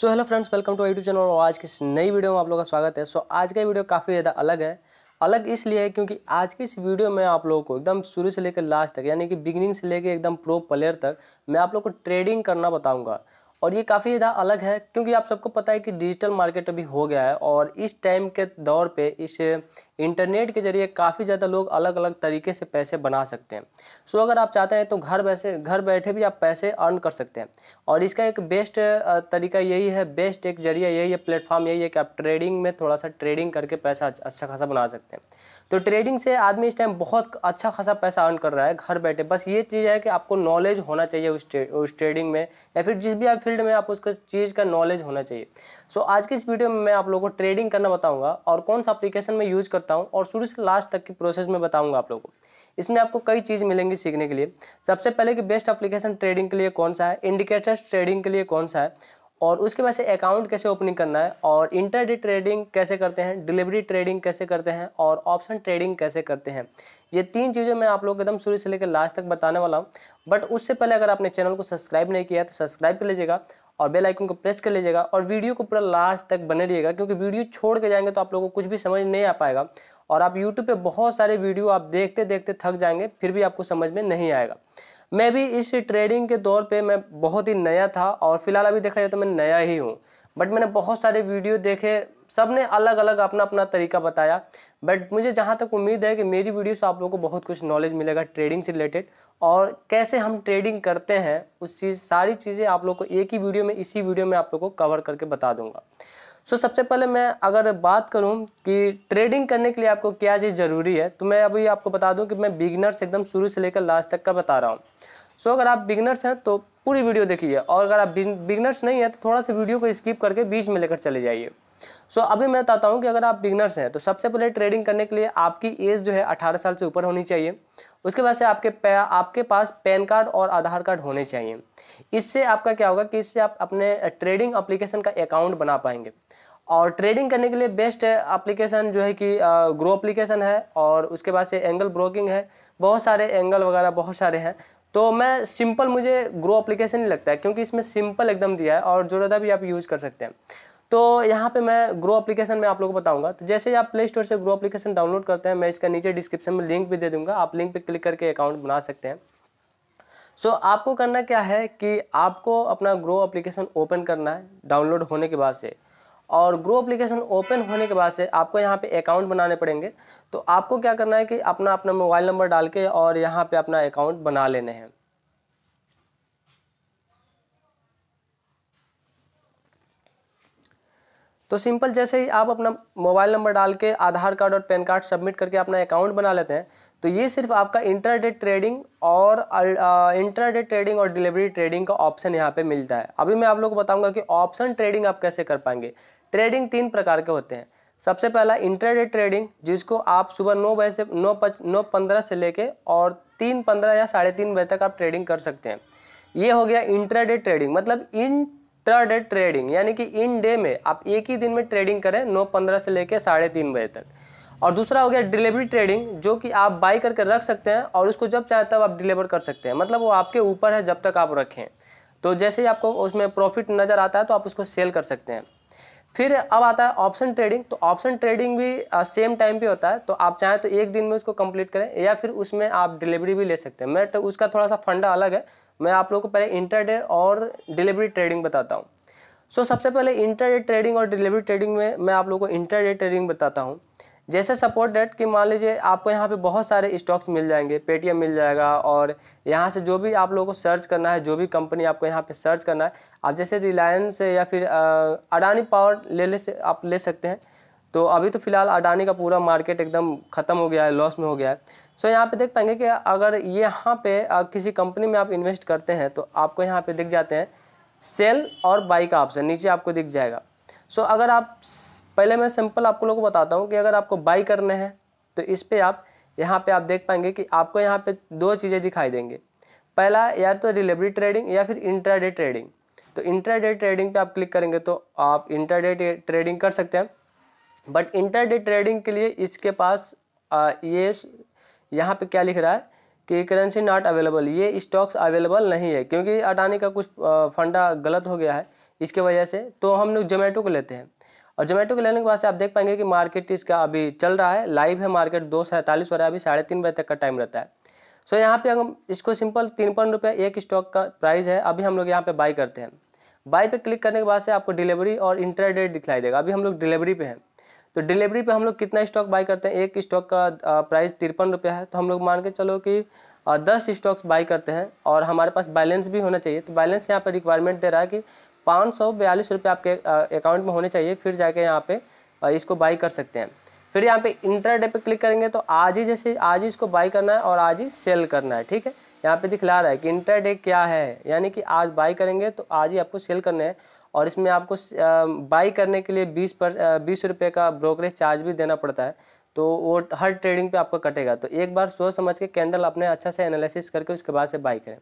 so hello friends welcome to YouTube channel और आज की नई वीडियो में आप लोगों का स्वागत है सो so, आज का वीडियो काफ़ी ज़्यादा अलग है अलग इसलिए है क्योंकि आज की इस वीडियो में आप लोगों को एकदम शुरू से लेकर लास्ट तक यानी कि बिगनिंग से लेकर एकदम प्रो प्लेयर तक मैं आप लोग को ट्रेडिंग करना बताऊँगा और ये काफ़ी ज़्यादा अलग है क्योंकि आप सबको पता है कि डिजिटल मार्केट अभी हो गया है और इस टाइम के दौर पे इस इंटरनेट के ज़रिए काफ़ी ज़्यादा लोग अलग अलग तरीके से पैसे बना सकते हैं सो अगर आप चाहते हैं तो घर बैसे घर बैठे भी आप पैसे अर्न कर सकते हैं और इसका एक बेस्ट तरीका यही है बेस्ट एक जरिया यही है प्लेटफॉर्म यही है कि आप ट्रेडिंग में थोड़ा सा ट्रेडिंग करके पैसा अच्छा खासा बना सकते हैं तो ट्रेडिंग से आदमी इस टाइम बहुत अच्छा खासा पैसा अर्न कर रहा है घर बैठे बस ये चीज़ है कि आपको नॉलेज होना चाहिए उस ट्रे, उस ट्रेडिंग में या फिर जिस भी आप फील्ड में आप उसका चीज़ का नॉलेज होना चाहिए सो so, आज की इस वीडियो में मैं आप लोगों को ट्रेडिंग करना बताऊँगा और कौन सा अप्लीकेशन मैं यूज़ करता हूँ और शुरू से लास्ट तक की प्रोसेस में बताऊँगा आप लोगों को इसमें आपको कई चीज़ मिलेंगी सीखने के लिए सबसे पहले कि बेस्ट अप्लीकेशन ट्रेडिंग के लिए कौन सा है इंडिकेटर्स ट्रेडिंग के लिए कौन सा है और उसके बाद से अकाउंट कैसे ओपनिंग करना है और इंटर ट्रेडिंग कैसे करते हैं डिलीवरी ट्रेडिंग कैसे करते हैं और ऑप्शन ट्रेडिंग कैसे करते हैं ये तीन चीज़ें मैं आप लोग एकदम शुरू से लेकर लास्ट तक बताने वाला हूँ बट उससे पहले अगर आपने चैनल को सब्सक्राइब नहीं किया तो सब्सक्राइब कर लीजिएगा और बेल आइकन को प्रेस कर लीजिएगा और वीडियो को पूरा लास्ट तक बने रहिएगा क्योंकि वीडियो छोड़ के जाएंगे तो आप लोगों को कुछ भी समझ नहीं आ पाएगा और आप यूट्यूब पर बहुत सारे वीडियो आप देखते देखते थक जाएंगे फिर भी आपको समझ में नहीं आएगा मैं भी इस ट्रेडिंग के दौर पे मैं बहुत ही नया था और फिलहाल अभी देखा जाए तो मैं नया ही हूँ बट मैंने बहुत सारे वीडियो देखे सब ने अलग अलग अपना अपना तरीका बताया बट मुझे जहाँ तक उम्मीद है कि मेरी वीडियो से आप लोगों को बहुत कुछ नॉलेज मिलेगा ट्रेडिंग से रिलेटेड और कैसे हम ट्रेडिंग करते हैं उस चीज़ सारी चीज़ें आप लोग को एक ही वीडियो में इसी वीडियो में आप लोग को कवर करके बता दूंगा सो so, सबसे पहले मैं अगर बात करूं कि ट्रेडिंग करने के लिए आपको क्या चीज़ ज़रूरी है तो मैं अभी आपको बता दूं कि मैं बिगनर्स एकदम शुरू से लेकर लास्ट तक का बता रहा हूं सो so, अगर आप बिगनर्स हैं तो पूरी वीडियो देखिए और अगर आप बिगनर्स नहीं हैं तो थोड़ा सा वीडियो को स्किप करके बीच में लेकर चले जाइए सो so, अभी मैं बताता हूँ कि अगर आप बिगनर्स हैं तो सबसे पहले ट्रेडिंग करने के लिए आपकी एज जो है अठारह साल से ऊपर होनी चाहिए उसके बाद से आपके आपके पास पैन कार्ड और आधार कार्ड होने चाहिए इससे आपका क्या होगा कि इससे आप अपने ट्रेडिंग अप्लीकेशन का अकाउंट बना पाएंगे और ट्रेडिंग करने के लिए बेस्ट एप्लीकेशन जो है कि ग्रो एप्लीकेशन है और उसके बाद से एंगल ब्रोकिंग है बहुत सारे एंगल वगैरह बहुत सारे हैं तो मैं सिंपल मुझे ग्रो एप्लीकेशन ही लगता है क्योंकि इसमें सिंपल एकदम दिया है और जोरदा भी आप यूज़ कर सकते हैं तो यहाँ पे मैं ग्रो एप्लीकेशन में आप लोगों को बताऊंगा तो जैसे ही आप प्ले स्टोर से ग्रो एप्लीकेशन डाउनलोड करते हैं मैं इसका नीचे डिस्क्रिप्शन में लिंक भी दे दूंगा आप लिंक पे क्लिक करके अकाउंट बना सकते हैं सो so, आपको करना क्या है कि आपको अपना ग्रो एप्लीकेशन ओपन करना है डाउनलोड होने के बाद से और ग्रो अप्लीकेशन ओपन होने के बाद से आपको यहाँ पे अकाउंट बनाने पड़ेंगे तो आपको क्या करना है कि अपना अपना मोबाइल नंबर डाल के और यहाँ पे अपना अकाउंट बना लेने हैं तो सिंपल जैसे ही आप अपना मोबाइल नंबर डाल के आधार कार्ड और पैन कार्ड सबमिट करके अपना अकाउंट बना लेते हैं तो ये सिर्फ आपका इंटरडे ट्रेडिंग और इंटरडे ट्रेडिंग और डिलीवरी ट्रेडिंग का ऑप्शन यहाँ पे मिलता है अभी मैं आप लोग को बताऊंगा कि ऑप्शन ट्रेडिंग आप कैसे कर पाएंगे ट्रेडिंग तीन प्रकार के होते हैं सबसे पहला इंटरडे ट्रेडिंग जिसको आप सुबह नौ बजे से नौ पच नौ पंद्रह से लेके और तीन पंद्रह या साढ़े तीन बजे तक आप ट्रेडिंग कर सकते हैं ये हो गया इंटरडे ट्रेडिंग मतलब इंटरडे ट्रेडिंग यानी कि इन डे में आप एक ही दिन में ट्रेडिंग करें नौ पंद्रह से लेके साढ़े तीन बजे तक और दूसरा हो गया डिलीवरी ट्रेडिंग जो कि आप बाई करके रख सकते हैं और उसको जब चाहे तब आप डिलीवर कर सकते हैं मतलब वो आपके ऊपर है जब तक आप रखें तो जैसे ही आपको उसमें प्रॉफिट नज़र आता है तो आप उसको सेल कर सकते हैं फिर अब आता है ऑप्शन ट्रेडिंग तो ऑप्शन ट्रेडिंग भी सेम टाइम पे होता है तो आप चाहें तो एक दिन में उसको कंप्लीट करें या फिर उसमें आप डिलीवरी भी ले सकते हैं मैं तो उसका थोड़ा सा फंडा अलग है मैं आप लोगों को पहले इंटरडे और डिलीवरी ट्रेडिंग बताता हूँ सो so, सबसे पहले इंटरडे ट्रेडिंग और डिलीवरी ट्रेडिंग में मैं आप लोग को इंटरडे ट्रेडिंग बताता हूँ जैसे सपोर्ट डेट कि मान लीजिए आपको यहाँ पे बहुत सारे स्टॉक्स मिल जाएंगे पेटीएम मिल जाएगा और यहाँ से जो भी आप लोगों को सर्च करना है जो भी कंपनी आपको यहाँ पे सर्च करना है आप जैसे रिलायंस या फिर अडानी पावर ले ले से आप ले सकते हैं तो अभी तो फिलहाल अडानी का पूरा मार्केट एकदम ख़त्म हो गया है लॉस में हो गया है सो यहाँ पर देख पाएंगे कि अगर यहाँ पर किसी कंपनी में आप इन्वेस्ट करते हैं तो आपको यहाँ पर दिख जाते हैं सेल और बाई का ऑप्शन नीचे आपको दिख जाएगा सो so, अगर आप पहले मैं सिंपल आपको लोगों को बताता हूँ कि अगर आपको बाई करने हैं तो इस पर आप यहाँ पे आप देख पाएंगे कि आपको यहाँ पे दो चीज़ें दिखाई देंगे पहला या तो रिलेवरी ट्रेडिंग या फिर इंट्राडे ट्रेडिंग तो इंट्राडे ट्रेडिंग पे आप क्लिक करेंगे तो आप इंट्राडे ट्रेडिंग कर सकते हैं बट इंटरडे ट्रेडिंग के लिए इसके पास आ, ये यहाँ पे क्या लिख रहा है कि करेंसी नॉट अवेलेबल ये स्टॉक्स अवेलेबल नहीं है क्योंकि अडानी का कुछ फंडा गलत हो गया है इसके वजह से तो हम लोग जोमेटो को लेते हैं और जोमेटो को लेने के बाद से आप देख पाएंगे कि मार्केट इसका अभी चल रहा है लाइव है मार्केट दो सैंतालीस हो रहा है अभी साढ़े तीन बजे तक का टाइम रहता है सो यहाँ पे हम इसको सिंपल तिरपन रुपये एक स्टॉक का प्राइस है अभी हम लोग यहाँ पे बाई करते हैं बाई पे क्लिक करने के बाद से आपको डिलीवरी और इंटरडेट दिखलाई देगा अभी हम लोग डिलीवरी पे हैं तो डिलीवरी पे हम लोग कितना स्टॉक बाई करते हैं एक स्टॉक का प्राइस तिरपन रुपया है तो हम लोग मान के चलो कि दस स्टॉक्स बाई करते हैं और हमारे पास बैलेंस भी होना चाहिए तो बैलेंस यहाँ पर रिक्वायरमेंट दे रहा है कि पाँच सौ बयालीस रुपये आपके अकाउंट में होने चाहिए फिर जाके यहाँ पे इसको बाई कर सकते हैं फिर यहाँ पे इंटरडे पे क्लिक करेंगे तो आज ही जैसे आज ही इसको बाई करना है और आज ही सेल करना है ठीक है यहाँ पे दिखला रहा है कि इंटरडे क्या है यानी कि आज बाई करेंगे तो आज ही आपको सेल करना है और इसमें आपको बाई करने के लिए बीस पर बीस रुपये का ब्रोकरेज चार्ज भी देना पड़ता है तो वो हर ट्रेडिंग पे आपका कटेगा तो एक बार सोच समझ के कैंडल आपने अच्छा से एनालिसिस करके उसके बाद से बाई करें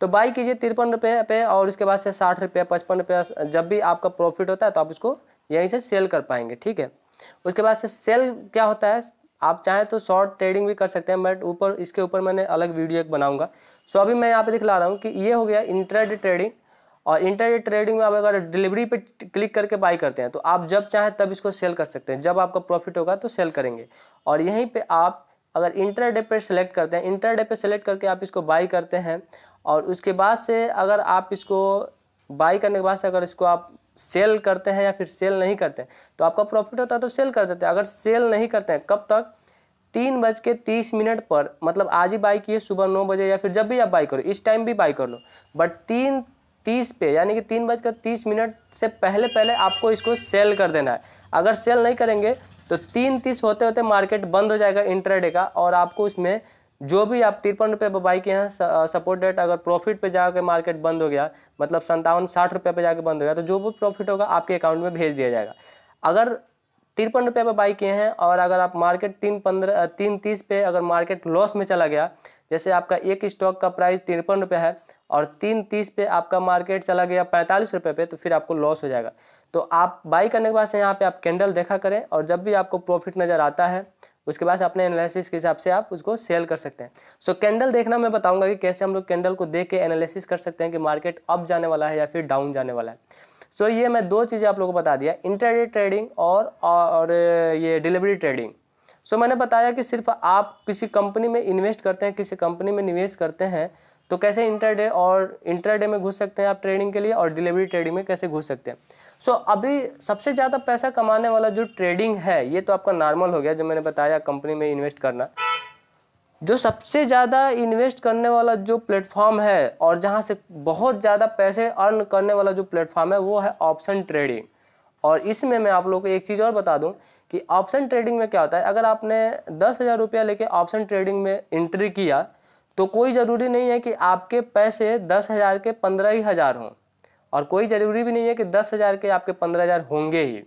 तो बाई कीजिए तिरपन रुपये पे और उसके बाद से साठ रुपये पचपन रुपये जब भी आपका प्रॉफिट होता है तो आप उसको यहीं से सेल कर पाएंगे ठीक है उसके बाद से सेल क्या होता है आप चाहें तो शॉर्ट ट्रेडिंग भी कर सकते हैं बट ऊपर इसके ऊपर मैंने अलग वीडियो एक बनाऊंगा सो अभी मैं यहाँ पे दिखला रहा हूँ कि ये हो गया इंटरेड ट्रेडिंग और इंटरनेट ट्रेडिंग में आप अगर डिलीवरी पे क्लिक करके बाई करते हैं तो आप जब चाहें तब इसको सेल कर सकते हैं जब आपका प्रॉफिट होगा तो सेल करेंगे और यहीं पे आप अगर इंटरडे पर सेलेक्ट करते हैं इंटरडे पर सेलेक्ट करके आप इसको बाई करते हैं और उसके बाद से अगर आप इसको बाई करने के बाद से अगर इसको आप सेल करते हैं या फिर सेल नहीं करते हैं तो आपका प्रॉफिट होता है तो सेल कर देते हैं अगर सेल नहीं करते हैं कब तक तीन बज के तीस मिनट पर मतलब आज ही बाई किए सुबह नौ बजे या फिर जब भी आप बाई करो इस टाइम भी बाई कर लो बट तीन तीस पे यानी कि तीन बजकर तीस मिनट से पहले पहले आपको इसको सेल कर देना है अगर सेल नहीं करेंगे तो तीन तीस होते होते मार्केट बंद हो जाएगा इंटरडे का और आपको उसमें जो भी आप तिरपन रुपये पर बाई के हैं सपोर्ट डेट अगर प्रॉफिट पे जाकर मार्केट बंद हो गया मतलब संतावन साठ रुपये पर जाकर बंद हो गया तो जो भी प्रॉफिट होगा आपके अकाउंट में भेज दिया जाएगा अगर तिरपन रुपये पर बाई किए हैं और अगर आप मार्केट तीन पंद्रह तीन तीस पे अगर मार्केट लॉस में चला गया जैसे आपका एक स्टॉक का प्राइस तिरपन रुपये है और तीन तीस पे आपका मार्केट चला गया पैंतालीस रुपये पे तो फिर आपको लॉस हो जाएगा तो आप बाई करने के बाद से यहाँ पे आप कैंडल देखा करें और जब भी आपको प्रॉफिट नज़र आता है उसके बाद अपने एनालिसिस के हिसाब से आप उसको सेल कर सकते हैं सो so, कैंडल देखना मैं बताऊंगा कि कैसे हम लोग कैंडल को देख के एनालिसिस कर सकते हैं कि मार्केट अप जाने वाला है या फिर डाउन जाने वाला है सो so, ये मैं दो चीज़ें आप लोगों को बता दिया इंटरडे ट्रेडिंग और और ये डिलीवरी ट्रेडिंग सो so, मैंने बताया कि सिर्फ आप किसी कंपनी में इन्वेस्ट करते हैं किसी कंपनी में निवेश करते हैं तो कैसे इंटरडे और इंटरडे में घुस सकते हैं आप ट्रेडिंग के लिए और डिलीवरी ट्रेडिंग में कैसे घुस सकते हैं सो so, अभी सबसे ज़्यादा पैसा कमाने वाला जो ट्रेडिंग है ये तो आपका नॉर्मल हो गया जो मैंने बताया कंपनी में इन्वेस्ट करना जो सबसे ज़्यादा इन्वेस्ट करने वाला जो प्लेटफॉर्म है और जहाँ से बहुत ज़्यादा पैसे अर्न करने वाला जो प्लेटफॉर्म है वो है ऑप्शन ट्रेडिंग और इसमें मैं आप लोगों को एक चीज़ और बता दूं कि ऑप्शन ट्रेडिंग में क्या होता है अगर आपने दस हज़ार रुपया लेके ऑप्शन ट्रेडिंग में एंट्री किया तो कोई ज़रूरी नहीं है कि आपके पैसे दस हज़ार के पंद्रह ही हज़ार हों और कोई ज़रूरी भी नहीं है कि दस हज़ार के आपके पंद्रह हज़ार होंगे ही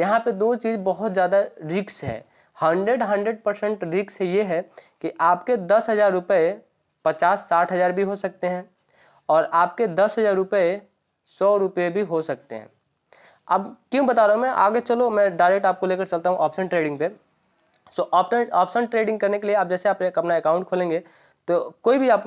यहाँ पे दो चीज़ बहुत ज़्यादा रिक्स है हंड्रेड हंड्रेड परसेंट रिक्स ये है कि आपके दस हज़ार रुपये पचास साठ हज़ार भी हो सकते हैं और आपके दस हज़ार रुपये सौ रुपये भी हो सकते हैं अब क्यों बता रहा हूँ मैं आगे चलो मैं डायरेक्ट आपको लेकर चलता हूँ ऑप्शन ट्रेडिंग पे सो ऑप्शन ऑप्शन ट्रेडिंग करने के लिए आप जैसे आप अपना अकाउंट खोलेंगे तो कोई भी आप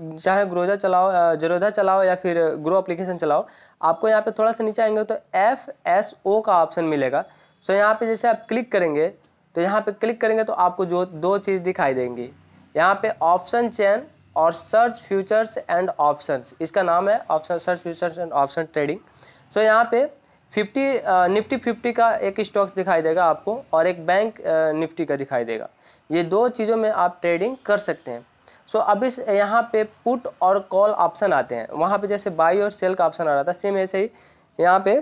चाहे ग्रोजा चलाओ जरोधा चलाओ या फिर ग्रो अप्लीकेशन चलाओ आपको यहाँ पे थोड़ा सा नीचे आएंगे तो एफ एस ओ का ऑप्शन मिलेगा सो यहाँ पे जैसे आप क्लिक करेंगे तो यहाँ पे क्लिक करेंगे तो आपको जो दो चीज़ दिखाई देंगी यहाँ पे ऑप्शन चैन और सर्च फ्यूचर्स एंड ऑप्शंस इसका नाम है option search futures and option trading so यहाँ पे फिफ्टी निफ्टी फिफ्टी का एक स्टॉक्स दिखाई देगा आपको और एक बैंक निफ्टी का दिखाई देगा ये दो चीज़ों में आप ट्रेडिंग कर सकते हैं सो so, अब इस यहाँ पे पुट और कॉल ऑप्शन आते हैं वहाँ पे जैसे बाई और सेल का ऑप्शन आ रहा था सेम ऐसे ही यहाँ पे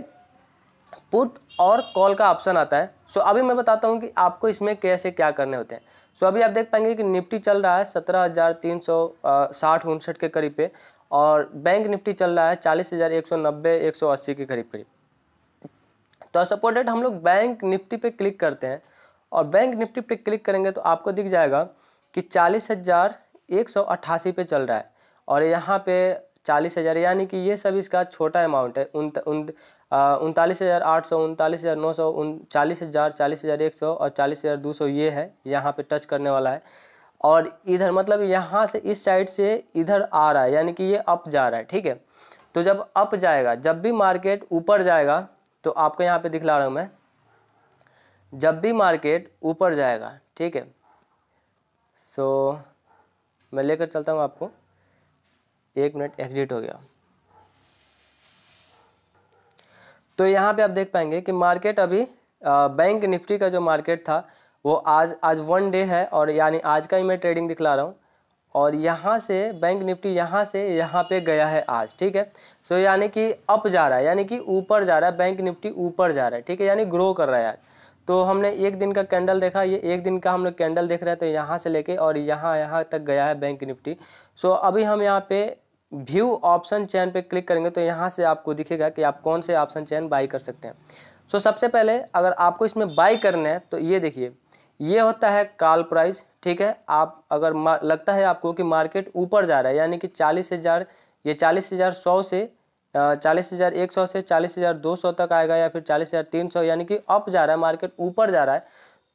पुट और कॉल का ऑप्शन आता है सो so, अभी मैं बताता हूँ कि आपको इसमें कैसे क्या करने होते हैं सो so, अभी आप देख पाएंगे कि निफ्टी चल रहा है सत्रह हज़ार तीन सौ साठ उनसठ के करीब पे और बैंक निफ्टी चल रहा है चालीस हज़ार एक सौ नब्बे एक सौ अस्सी के करीब करीब तो सपोर्टेड हम लोग बैंक निफ्टी पे क्लिक करते हैं और बैंक निफ्टी पे क्लिक करेंगे तो आपको दिख जाएगा कि चालीस हज़ार एक सौ अट्ठासी पे चल रहा है और यहाँ पे चालीस हज़ार यानी कि ये सब इसका छोटा अमाउंट है उन उनतालीस हज़ार आठ सौ उनतालीस हज़ार नौ सौ उन चालीस हज़ार चालीस हज़ार एक सौ और चालीस हज़ार दो सौ ये है यहाँ पे टच करने वाला है और इधर मतलब यहाँ से इस साइड से इधर आ रहा है यानी कि ये अप जा रहा है ठीक है तो जब अप जाएगा जब भी मार्केट ऊपर जाएगा तो आपको यहाँ पर दिखला रहा हूँ मैं जब भी मार्केट ऊपर जाएगा ठीक है सो so, मैं लेकर चलता हूँ आपको एक मिनट एग्जिट हो गया तो यहाँ पे आप देख पाएंगे कि मार्केट अभी आ, बैंक निफ्टी का जो मार्केट था वो आज आज वन डे है और यानी आज का ही मैं ट्रेडिंग दिखला रहा हूँ और यहाँ से बैंक निफ्टी यहाँ से यहाँ पे गया है आज ठीक है सो यानी कि अप जा रहा है यानी कि ऊपर जा रहा है बैंक निफ्टी ऊपर जा रहा है ठीक है यानी ग्रो कर रहा है आज तो हमने एक दिन का कैंडल देखा ये एक दिन का हम लोग कैंडल देख रहे हैं तो यहाँ से लेके और यहाँ यहाँ तक गया है बैंक निफ्टी सो अभी हम यहाँ पे व्यू ऑप्शन चैन पे क्लिक करेंगे तो यहाँ से आपको दिखेगा कि आप कौन से ऑप्शन चैन बाई कर सकते हैं सो सबसे पहले अगर आपको इसमें बाई करना है तो ये देखिए ये होता है कॉल प्राइस ठीक है आप अगर लगता है आपको कि मार्केट ऊपर जा रहा है यानी कि चालीस हज़ार ये चालीस हज़ार सौ से चालीस हज़ार एक सौ से चालीस हज़ार दो सौ तक आएगा या फिर चालीस हज़ार तीन सौ यानी कि अप जा रहा है मार्केट ऊपर जा रहा है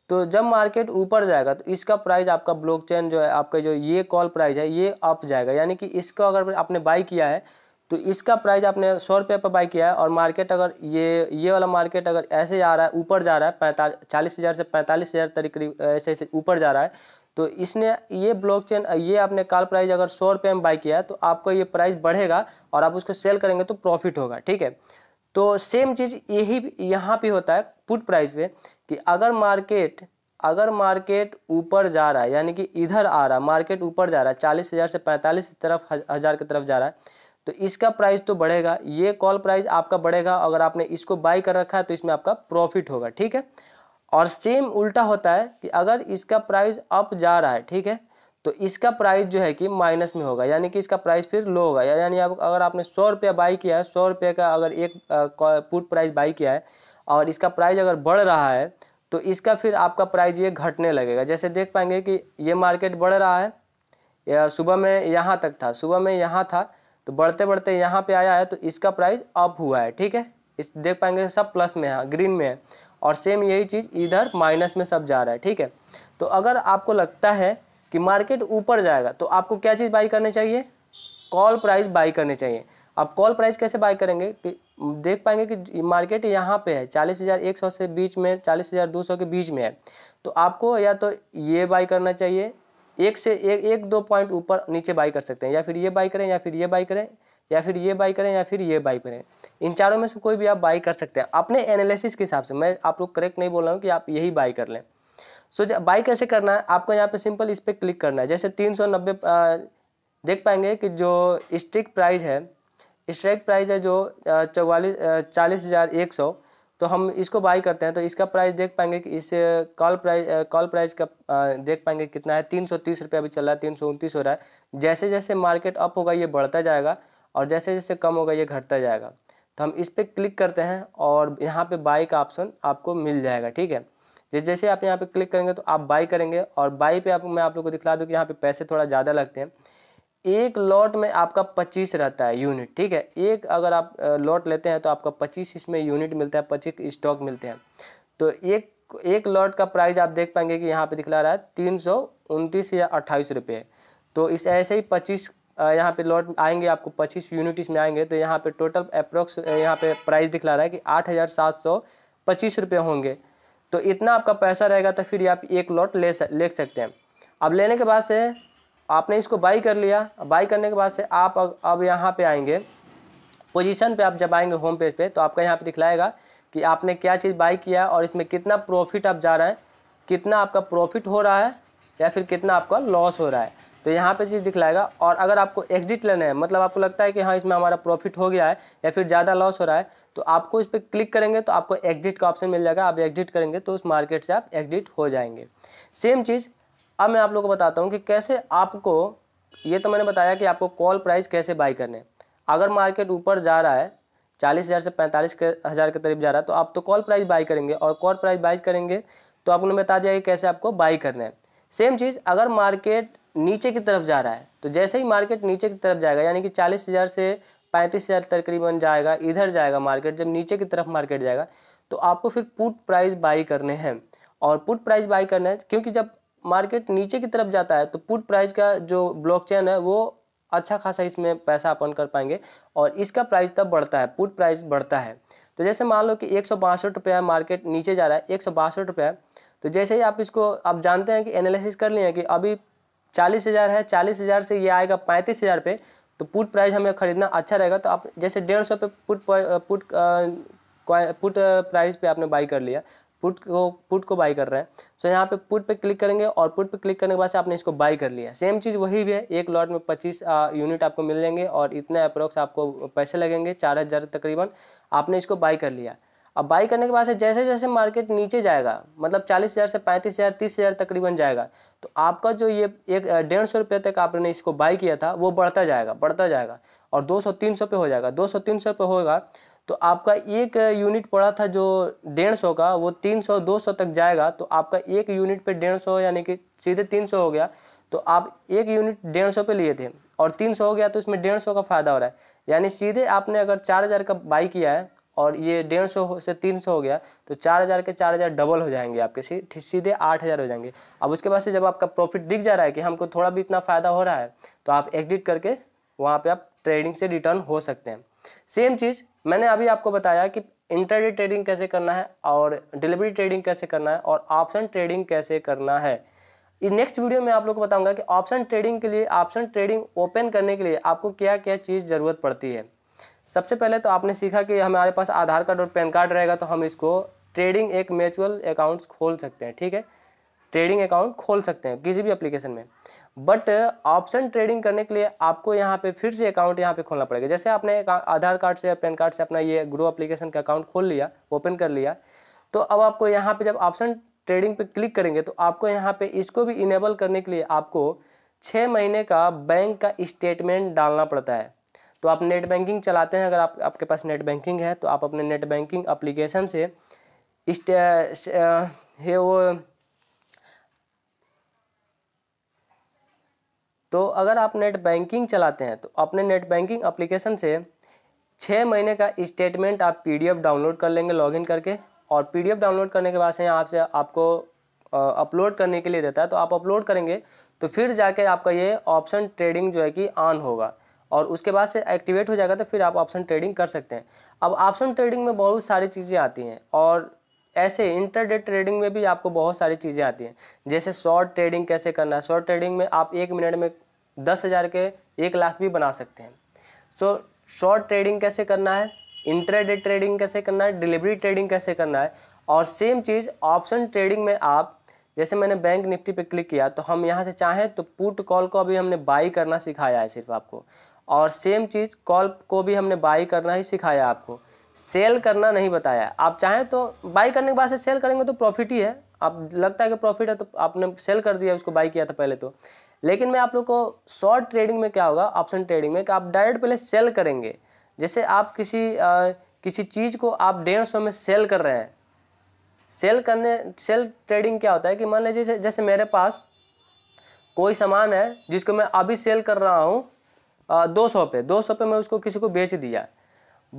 तो जब मार्केट ऊपर जाएगा तो इसका प्राइस आपका ब्लॉकचेन जो है आपका जो ये कॉल प्राइस है ये अप जाएगा यानी कि इसको अगर आपने बाई किया है तो इसका प्राइस आपने सौ रुपये पर बाई किया है और मार्केट अगर ये ये वाला मार्केट अगर ऐसे जा रहा है ऊपर जा रहा है पैंतालीस चालीस हज़ार से पैंतालीस हज़ार तरीके ऐसे ऐसे ऊपर जा रहा है तो इसने ये ब्लॉकचेन ये आपने कॉल प्राइस अगर सौ रुपये में बाई किया तो आपको ये प्राइस बढ़ेगा और आप उसको सेल करेंगे तो प्रॉफिट होगा ठीक है तो सेम चीज़ यही यहाँ पे होता है पुट प्राइस पे कि अगर मार्केट अगर मार्केट ऊपर जा रहा है यानी कि इधर आ रहा है मार्केट ऊपर जा रहा है चालीस हज़ार से पैंतालीस तरफ हज़ार की तरफ जा रहा है तो इसका प्राइस तो बढ़ेगा ये कॉल प्राइस आपका बढ़ेगा अगर आपने इसको बाई कर रखा है तो इसमें आपका प्रॉफिट होगा ठीक है और सेम उल्टा होता है कि अगर इसका प्राइस अप जा रहा है ठीक है तो इसका प्राइस जो है कि माइनस में होगा यानी कि इसका प्राइस फिर लो होगा यानी आप अगर आपने सौ रुपया बाई किया है सौ रुपये का अगर एक पुट प्राइस बाई किया है और इसका प्राइस अगर बढ़ रहा है तो इसका फिर आपका प्राइस ये घटने लगेगा जैसे देख पाएंगे कि ये मार्केट बढ़ रहा है या सुबह में यहाँ तक था सुबह में यहाँ था तो बढ़ते बढ़ते यहाँ पर आया है तो इसका प्राइस अप हुआ है ठीक है इस देख पाएंगे सब प्लस में है ग्रीन में है और सेम यही चीज़ इधर माइनस में सब जा रहा है ठीक है तो अगर आपको लगता है कि मार्केट ऊपर जाएगा तो आपको क्या चीज़ बाई करनी चाहिए कॉल प्राइस बाई करनी चाहिए अब कॉल प्राइस कैसे बाई करेंगे कि देख पाएंगे कि मार्केट यहाँ पे है चालीस हज़ार एक सौ से बीच में चालीस हज़ार दो सौ के बीच में है तो आपको या तो ये बाई करना चाहिए एक से एक एक दो पॉइंट ऊपर नीचे बाई कर सकते हैं या फिर ये बाई करें या फिर ये बाई करें या फिर ये बाई करें या फिर ये बाई करें इन चारों में से कोई भी आप बाई कर सकते हैं अपने एनालिसिस के हिसाब से मैं आप लोग करेक्ट नहीं बोल रहा हूँ कि आप यही बाई कर लें सो so, बाई कैसे करना है आपको यहाँ पे सिंपल इस पर क्लिक करना है जैसे तीन सौ नब्बे देख पाएंगे कि जो स्ट्रिक प्राइस है स्ट्राइक प्राइस है जो चौवालीस चालीस हज़ार एक सौ तो हम इसको बाई करते हैं तो इसका प्राइस देख पाएंगे कि इस कॉल प्राइस कॉल प्राइस का देख पाएंगे कितना है तीन सौ तीस रुपये अभी चल रहा है तीन सौ उनतीस हो रहा है जैसे जैसे मार्केट अप होगा ये बढ़ता जाएगा और जैसे जैसे कम होगा ये घटता जाएगा तो हम इस पर क्लिक करते हैं और यहाँ पे बाई का ऑप्शन आपको मिल जाएगा ठीक है जैसे आप यहाँ पे क्लिक करेंगे तो आप बाई करेंगे और बाई पे आप मैं आप लोग को दिखला दूँ कि यहाँ पे पैसे थोड़ा ज़्यादा लगते हैं एक लॉट में आपका पच्चीस रहता है यूनिट ठीक है एक अगर आप लॉट लेते हैं तो आपका पच्चीस इसमें यूनिट मिलता है पच्चीस स्टॉक मिलते हैं तो एक एक लॉट का प्राइस आप देख पाएंगे कि यहाँ पर दिखला रहा है तीन सौ उनतीस या अट्ठाईस रुपये तो इस ऐसे ही पच्चीस यहाँ पे लॉट आएंगे आपको पच्चीस यूनिट्स में आएंगे तो यहाँ पे टोटल अप्रोक्स यहाँ पे प्राइस दिखला रहा है कि आठ हज़ार सात सौ पच्चीस रुपये होंगे तो इतना आपका पैसा रहेगा तो फिर आप एक लॉट ले ले सकते हैं अब लेने के बाद से आपने इसको बाई कर लिया बाई करने के बाद से आप अब यहाँ पे आएंगे पोजीशन पे आप जब आएंगे होम पेज पे तो आपका यहाँ पे दिखलाएगा कि आपने क्या चीज़ बाई किया और इसमें कितना प्रॉफिट आप जा रहे हैं कितना आपका प्रॉफिट हो रहा है या फिर कितना आपका लॉस हो रहा है तो यहाँ पे चीज़ दिखलाएगा और अगर आपको एग्जिट लेना है मतलब आपको लगता है कि हाँ इसमें हमारा प्रॉफिट हो गया है या फिर ज़्यादा लॉस हो रहा है तो आपको इस पर क्लिक करेंगे तो आपको एग्जिट का ऑप्शन मिल जाएगा आप एग्जिट करेंगे तो उस मार्केट से आप एग्जिट हो जाएंगे सेम चीज़ अब मैं आप लोग को बताता हूँ कि कैसे आपको ये तो मैंने बताया कि आपको कॉल प्राइस कैसे बाई करने अगर मार्केट ऊपर जा रहा है चालीस हज़ार से पैंतालीस हज़ार के करीब जा रहा है तो आप तो कॉल प्राइस बाई करेंगे और कॉल प्राइस बाई करेंगे तो आपने बता दिया कि कैसे आपको बाई करना है सेम चीज़ अगर मार्केट नीचे की तरफ जा रहा है तो जैसे ही मार्केट नीचे की तरफ जाएगा यानी कि चालीस हज़ार से पैंतीस हज़ार तकरीबन जाएगा इधर जाएगा मार्केट जब नीचे की तरफ मार्केट जाएगा तो आपको फिर पुट प्राइस बाई करने हैं और पुट प्राइस बाई करने हैं क्योंकि जब मार्केट नीचे की तरफ जाता है तो पुट प्राइस का जो ब्लॉक है वो अच्छा खासा इसमें पैसा अपन कर पाएंगे और इसका प्राइस तब बढ़ता है पुट प्राइस बढ़ता है तो जैसे मान लो कि एक सौ रुपया मार्केट नीचे जा रहा है एक सौ रुपया तो जैसे ही आप इसको आप जानते हैं कि एनालिसिस कर लिए हैं कि अभी चालीस हज़ार है चालीस हज़ार से ये आएगा पैंतीस हज़ार पे तो पुट प्राइस हमें खरीदना अच्छा रहेगा तो आप जैसे डेढ़ सौ पे पुट पुट पुट प्राइस पे आपने बाई कर लिया पुट को पुट को बाई कर रहे हैं सो यहाँ पे पुट पे क्लिक करेंगे और पुट पे क्लिक करने के बाद से आपने इसको बाई कर लिया सेम चीज़ वही भी है एक लॉट में 25 यूनिट आपको मिल जाएंगे और इतना अप्रोक्स आपको पैसे लगेंगे चार हज़ार तकरीबन आपने इसको बाई कर लिया अब बाई करने के बाद से जैसे जैसे मार्केट नीचे जाएगा मतलब चालीस हज़ार से पैंतीस हज़ार तीस हज़ार तकरीबन जाएगा तो आपका जो ये एक डेढ़ सौ रुपये तक आपने इसको बाई किया था वो बढ़ता जाएगा बढ़ता जाएगा और दो सौ तीन सौ पे हो जाएगा दो सौ तीन सौ पे होगा तो आपका एक यूनिट पड़ा था जो डेढ़ सौ का वो तीन सौ दो सौ तक जाएगा तो आपका एक यूनिट पे डेढ़ सौ यानी कि सीधे तीन सौ हो गया तो आप एक यूनिट डेढ़ सौ पे लिए थे और तीन सौ हो गया तो इसमें डेढ़ सौ का फ़ायदा हो रहा है यानी सीधे आपने अगर चार हज़ार का बाई किया है और ये डेढ़ सौ से तीन सौ हो गया तो चार हज़ार के चार हज़ार डबल हो जाएंगे आपके सीधे सीधे आठ हज़ार हो जाएंगे अब उसके बाद से जब आपका प्रॉफिट दिख जा रहा है कि हमको थोड़ा भी इतना फ़ायदा हो रहा है तो आप एग्जिट करके वहाँ पर आप ट्रेडिंग से रिटर्न हो सकते हैं सेम चीज़ मैंने अभी आपको बताया कि इंटरडे ट्रेडिंग कैसे करना है और डिलीवरी ट्रेडिंग कैसे करना है और ऑप्शन ट्रेडिंग कैसे करना है इस नेक्स्ट वीडियो में आप लोग को बताऊंगा कि ऑप्शन ट्रेडिंग के लिए ऑप्शन ट्रेडिंग ओपन करने के लिए आपको क्या क्या चीज़ ज़रूरत पड़ती है सबसे पहले तो आपने सीखा कि हमारे पास आधार कार्ड और पैन कार्ड रहेगा तो हम इसको ट्रेडिंग एक म्यूचुअल अकाउंट खोल सकते हैं ठीक है ट्रेडिंग अकाउंट खोल सकते हैं किसी भी एप्लीकेशन में बट ऑप्शन ट्रेडिंग करने के लिए आपको यहाँ पे फिर से अकाउंट यहाँ पे खोलना पड़ेगा जैसे आपने आधार कार्ड से या पैन कार्ड से अपना ये ग्रो एप्लीकेशन का अकाउंट खोल लिया ओपन कर लिया तो अब आपको यहाँ पे जब ऑप्शन ट्रेडिंग पे क्लिक करेंगे तो आपको यहाँ पे इसको भी इनेबल करने के लिए आपको छः महीने का बैंक का स्टेटमेंट डालना पड़ता है तो आप नेट बैंकिंग चलाते हैं अगर आप आपके पास नेट बैंकिंग है तो आप अपने नेट बैंकिंग अप्लीकेशन से इस है वो तो अगर आप नेट बैंकिंग चलाते हैं तो अपने नेट बैंकिंग अप्लीकेशन से छः महीने का स्टेटमेंट आप पीडीएफ डाउनलोड कर लेंगे लॉगिन करके और पीडीएफ डाउनलोड करने के बाद से आपसे आपको अपलोड करने के लिए देता है तो आप अपलोड करेंगे तो फिर जाके आपका ये ऑप्शन ट्रेडिंग जो है कि ऑन होगा और उसके बाद से एक्टिवेट हो जाएगा तो फिर आप ऑप्शन ट्रेडिंग कर सकते हैं अब ऑप्शन ट्रेडिंग में बहुत सारी चीज़ें आती हैं और ऐसे इंटरडे ट्रेडिंग में भी आपको बहुत सारी चीज़ें आती हैं जैसे शॉर्ट ट्रेडिंग कैसे करना है शॉर्ट ट्रेडिंग में आप एक मिनट में दस हज़ार के एक लाख भी बना सकते हैं तो शॉर्ट ट्रेडिंग कैसे करना है इंटरडे ट्रेडिंग कैसे करना है डिलीवरी ट्रेडिंग कैसे करना है और सेम चीज़ ऑप्शन ट्रेडिंग में आप जैसे मैंने बैंक निफ्टी पे क्लिक किया तो हम यहाँ से चाहें तो पुट कॉल को अभी हमने बाई करना सिखाया है सिर्फ आपको और सेम चीज़ कॉल को भी हमने बाई करना ही सिखाया आपको सेल करना नहीं बताया आप चाहें तो बाई करने के बाद से सेल करेंगे तो प्रॉफिट ही है आप लगता है कि प्रॉफिट है तो आपने सेल कर दिया उसको बाई किया था पहले तो लेकिन मैं आप लोग को शॉर्ट ट्रेडिंग में क्या होगा ऑप्शन ट्रेडिंग में कि आप डायरेक्ट पहले सेल करेंगे जैसे आप किसी आ, किसी चीज़ को आप डेढ़ सौ में सेल कर रहे हैं सेल करने सेल ट्रेडिंग क्या होता है कि मान लीजिए जैसे मेरे पास कोई सामान है जिसको मैं अभी सेल कर रहा हूँ दो सौ पे दो सौ पे मैं उसको किसी को बेच दिया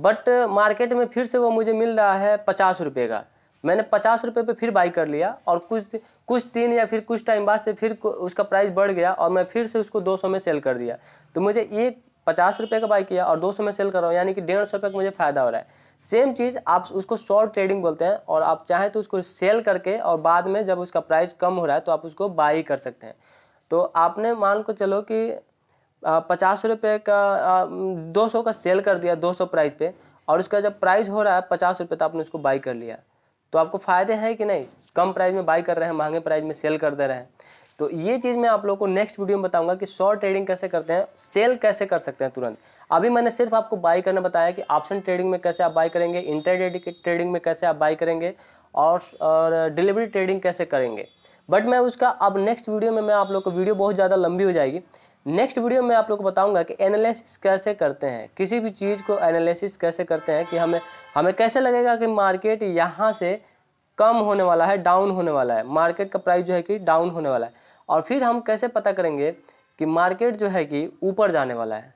बट मार्केट में फिर से वो मुझे मिल रहा है पचास रुपये का मैंने पचास रुपये पर फिर बाई कर लिया और कुछ कुछ दिन या फिर कुछ टाइम बाद से फिर उसका प्राइस बढ़ गया और मैं फिर से उसको दो सौ में सेल कर दिया तो मुझे एक पचास रुपये का बाई किया और दो सौ में सेल कर रहा हूँ यानी कि डेढ़ सौ रुपये का मुझे फ़ायदा हो रहा है सेम चीज़ आप उसको शॉर्ट ट्रेडिंग बोलते हैं और आप चाहें तो उसको सेल करके और बाद में जब उसका प्राइस कम हो रहा है तो आप उसको बाई कर सकते हैं तो आपने मान को चलो कि पचास रुपये का दो सौ का सेल कर दिया दो सौ प्राइस पे और उसका जब प्राइस हो रहा है पचास रुपये तो आपने उसको बाई कर लिया तो आपको फ़ायदे हैं कि नहीं कम प्राइस में बाई कर रहे हैं महंगे प्राइस में सेल कर दे रहे हैं तो ये चीज़ मैं आप लोगों को नेक्स्ट वीडियो में बताऊंगा कि शॉर्ट ट्रेडिंग कैसे करते हैं सेल कैसे कर सकते हैं तुरंत अभी मैंने सिर्फ आपको बाई करना बताया कि ऑप्शन ट्रेडिंग में कैसे आप बाई करेंगे इंटरडे ट्रेडिंग में कैसे आप बाई करेंगे और, और डिलीवरी ट्रेडिंग कैसे करेंगे बट मैं उसका अब नेक्स्ट वीडियो में मैं आप लोग को वीडियो बहुत ज़्यादा लंबी हो जाएगी नेक्स्ट वीडियो में आप लोग को बताऊंगा कि एनालिसिस कैसे करते हैं किसी भी चीज़ को एनालिसिस कैसे करते हैं कि हमें हमें कैसे लगेगा कि मार्केट यहाँ से कम होने वाला है डाउन होने वाला है मार्केट का प्राइस जो है कि डाउन होने वाला है और फिर हम कैसे पता करेंगे कि मार्केट जो है कि ऊपर जाने वाला है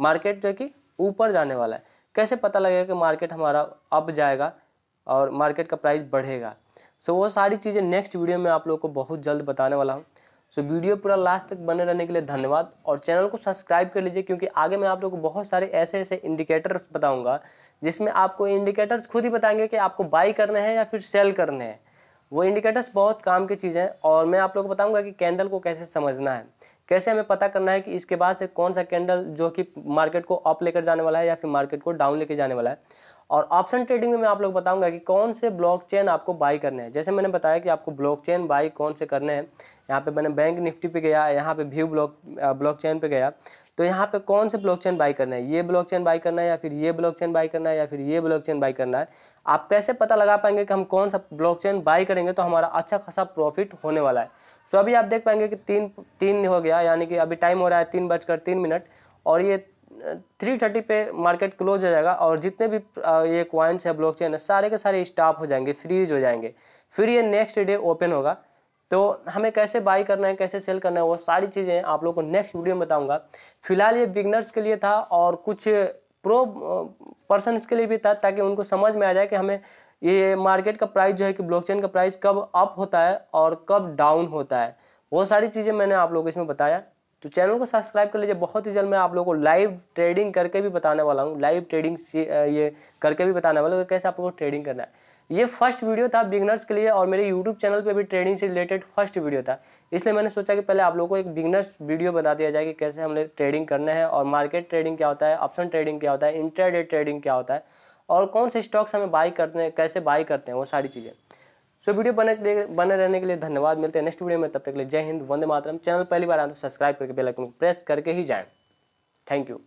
मार्केट जो है कि ऊपर जाने वाला है कैसे पता लगेगा कि मार्केट हमारा अप जाएगा और मार्केट का प्राइस बढ़ेगा सो so, वो सारी चीज़ें नेक्स्ट वीडियो में आप लोग को बहुत जल्द बताने वाला हूँ सो वीडियो पूरा लास्ट तक बने रहने के लिए धन्यवाद और चैनल को सब्सक्राइब कर लीजिए क्योंकि आगे मैं आप लोग को बहुत सारे ऐसे ऐसे इंडिकेटर्स बताऊंगा जिसमें आपको इंडिकेटर्स खुद ही बताएंगे कि आपको बाई करने हैं या फिर सेल करने हैं वो इंडिकेटर्स बहुत काम की चीज़ें हैं और मैं आप लोग को बताऊँगा कि कैंडल को कैसे समझना है कैसे हमें पता करना है कि इसके बाद से कौन सा कैंडल जो कि मार्केट को अप लेकर जाने वाला है या फिर मार्केट को डाउन लेकर जाने वाला है और ऑप्शन ट्रेडिंग में मैं आप लोग बताऊंगा कि कौन से ब्लॉकचेन आपको बाई करने हैं जैसे मैंने बताया कि आपको ब्लॉकचेन बाई कौन से करने हैं यहाँ पे मैंने बैंक निफ्टी पे गया यहाँ पे व्यू ब्लॉक ब्लॉकचेन पे गया तो यहाँ पे कौन से ब्लॉकचेन बाई करना है ये ब्लॉकचेन बाई करना है या फिर ये ब्लॉकचेन बाई करना है या फिर ये ब्लॉकचेन बाई करना है आप कैसे पता लगा पाएंगे कि हम कौन सा ब्लॉकचेन बाई करेंगे तो हमारा अच्छा खासा प्रॉफिट होने वाला है सो तो अभी आप देख पाएंगे कि तीन तीन हो गया यानी कि अभी टाइम हो रहा है तीन बजकर तीन मिनट और ये थ्री थर्टी पे मार्केट क्लोज हो जाएगा और जितने भी ये क्वाइंस है ब्लॉकचेन है सारे के सारे स्टॉप हो जाएंगे फ्रीज हो जाएंगे फिर ये नेक्स्ट डे ओपन होगा तो हमें कैसे बाई करना है कैसे सेल करना है वो सारी चीज़ें आप लोग को नेक्स्ट वीडियो में बताऊंगा फिलहाल ये बिगनर्स के लिए था और कुछ प्रो पर्सन के लिए भी था ताकि उनको समझ में आ जाए कि हमें ये मार्केट का प्राइस जो है कि ब्लॉकचेन का प्राइस कब अप होता है और कब डाउन होता है वो सारी चीज़ें मैंने आप लोग इसमें बताया तो चैनल को सब्सक्राइब कर लीजिए बहुत ही जल्द मैं आप लोगों को लाइव ट्रेडिंग करके भी बताने वाला हूँ लाइव ट्रेडिंग ये करके भी बताने वाला हूँ कैसे आप लोगों को ट्रेडिंग करना है ये फर्स्ट वीडियो था बिगनर्स के लिए और मेरे यूट्यूब चैनल पे भी ट्रेडिंग से रिलेटेड फर्स्ट वीडियो था इसलिए मैंने सोचा कि पहले आप लोगों को एक बिगनर्स वीडियो बता दिया जाए कि कैसे हमें ट्रेडिंग करना है और मार्केट ट्रेडिंग क्या होता है ऑप्शन ट्रेडिंग क्या होता है इंटरडेट ट्रेडिंग क्या होता है और कौन से स्टॉक्स हमें बाई करते हैं कैसे बाई करते हैं वो सारी चीज़ें सो वीडियो बने के लिए बने रहने के लिए धन्यवाद मिलते हैं नेक्स्ट वीडियो में तब तक के लिए जय हिंद वंदे मातरम चैनल पहली बार आए तो सब्सक्राइब करके बेल आइकन प्रेस करके ही जाएं थैंक यू